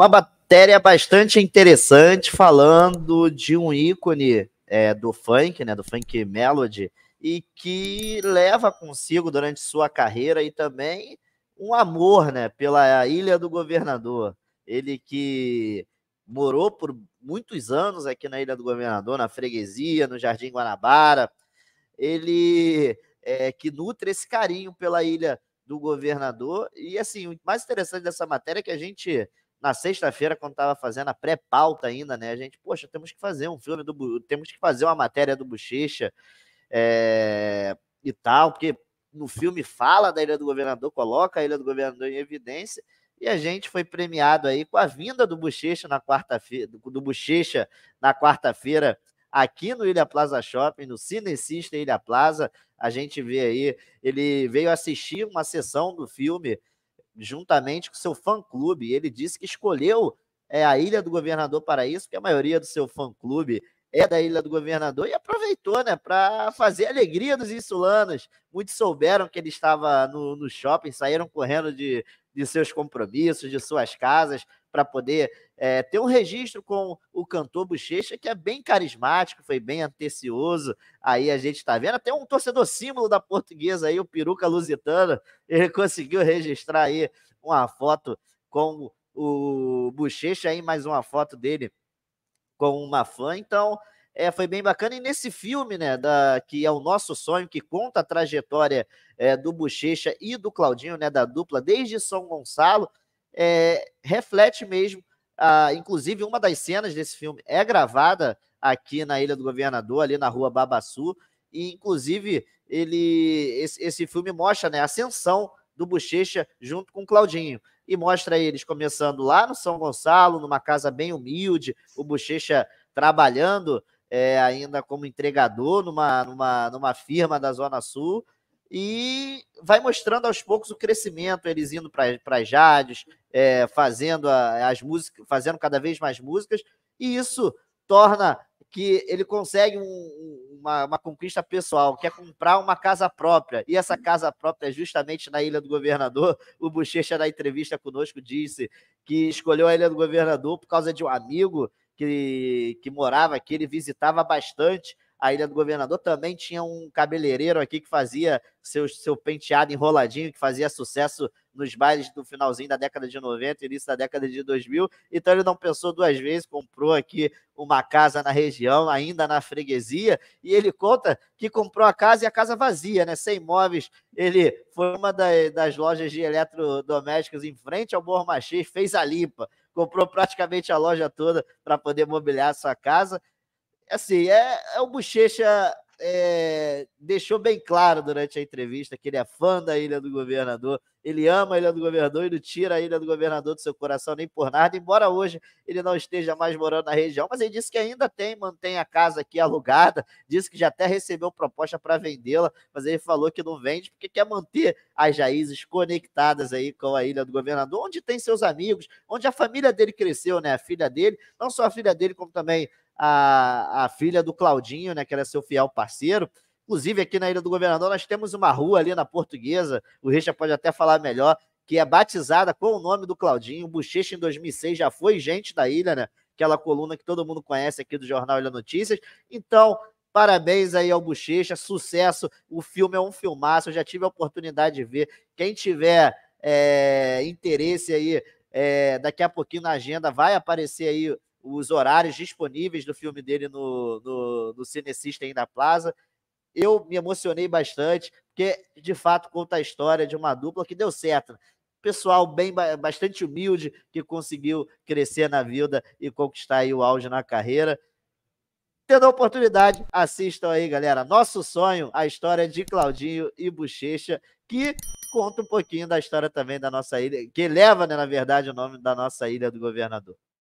uma matéria bastante interessante falando de um ícone é, do funk, né, do funk melody, e que leva consigo durante sua carreira e também um amor, né, pela Ilha do Governador. Ele que morou por muitos anos aqui na Ilha do Governador, na freguesia, no Jardim Guanabara. Ele é, que nutre esse carinho pela Ilha do Governador. E assim, o mais interessante dessa matéria é que a gente na sexta-feira, quando estava fazendo a pré-pauta ainda, né? A gente, poxa, temos que fazer um filme do. Temos que fazer uma matéria do Bochecha é, e tal, porque no filme fala da Ilha do Governador, coloca a Ilha do Governador em evidência. E a gente foi premiado aí com a vinda do Bochecha na quarta-feira, do Bochecha na quarta-feira, aqui no Ilha Plaza Shopping, no Cine System Ilha Plaza. A gente vê aí, ele veio assistir uma sessão do filme juntamente com seu fã-clube. Ele disse que escolheu é, a Ilha do Governador para isso, porque a maioria do seu fã-clube é da Ilha do Governador e aproveitou, né, para fazer a alegria dos insulanos. Muitos souberam que ele estava no, no shopping, saíram correndo de, de seus compromissos, de suas casas, para poder é, ter um registro com o cantor Bochecha, que é bem carismático, foi bem antecioso. Aí a gente está vendo até um torcedor símbolo da portuguesa aí, o Peruca Lusitano, ele conseguiu registrar aí uma foto com o Bochecha mais uma foto dele com uma fã. Então, é, foi bem bacana. E nesse filme, né, da, que é o nosso sonho, que conta a trajetória é, do Bochecha e do Claudinho, né, da dupla, desde São Gonçalo, é, reflete mesmo. A, inclusive, uma das cenas desse filme é gravada aqui na Ilha do Governador, ali na rua Babaçu. E, inclusive, ele esse, esse filme mostra né, a ascensão do Bochecha junto com o Claudinho. E mostra eles começando lá no São Gonçalo, numa casa bem humilde, o Bochecha trabalhando é, ainda como entregador numa, numa, numa firma da Zona Sul e vai mostrando aos poucos o crescimento, eles indo para as rádios, é, fazendo a, as músicas, fazendo cada vez mais músicas, e isso torna que ele consegue um, uma, uma, conquista pessoal, que é comprar uma casa própria. E essa casa própria é justamente na Ilha do Governador. O Bochecha, na entrevista conosco, disse que escolheu a Ilha do Governador por causa de um amigo que, que morava aqui, ele visitava bastante a Ilha do Governador também tinha um cabeleireiro aqui que fazia seu, seu penteado enroladinho, que fazia sucesso nos bailes do finalzinho da década de 90, início da década de 2000. Então ele não pensou duas vezes, comprou aqui uma casa na região, ainda na freguesia, e ele conta que comprou a casa e a casa vazia, né? Sem móveis. Ele foi uma das lojas de eletrodomésticos em frente ao Morro fez a limpa comprou praticamente a loja toda para poder mobiliar a sua casa assim, é, é o Bochecha é, deixou bem claro durante a entrevista que ele é fã da Ilha do Governador, ele ama a Ilha do Governador e não tira a Ilha do Governador do seu coração nem por nada, embora hoje ele não esteja mais morando na região, mas ele disse que ainda tem, mantém a casa aqui alugada, disse que já até recebeu proposta para vendê-la, mas ele falou que não vende porque quer manter as raízes conectadas aí com a Ilha do Governador, onde tem seus amigos, onde a família dele cresceu, né? A filha dele, não só a filha dele, como também a, a filha do Claudinho, né, que era é seu fiel parceiro. Inclusive, aqui na Ilha do Governador, nós temos uma rua ali na Portuguesa, o Richard pode até falar melhor, que é batizada com o nome do Claudinho. O Bochecha, em 2006, já foi gente da ilha, né? Aquela coluna que todo mundo conhece aqui do Jornal Ilha Notícias. Então, Parabéns aí ao Bochecha, sucesso. O filme é um filmaço, eu já tive a oportunidade de ver. Quem tiver é, interesse aí, é, daqui a pouquinho na agenda vai aparecer aí os horários disponíveis do filme dele no, no, no Cinecista aí na Plaza. Eu me emocionei bastante, porque de fato conta a história de uma dupla que deu certo. Pessoal bem bastante humilde que conseguiu crescer na vida e conquistar o auge na carreira. Tendo a oportunidade, assistam aí, galera. Nosso sonho, a história de Claudinho e Bochecha, que conta um pouquinho da história também da nossa ilha, que leva, né, na verdade, o nome da nossa ilha do governador.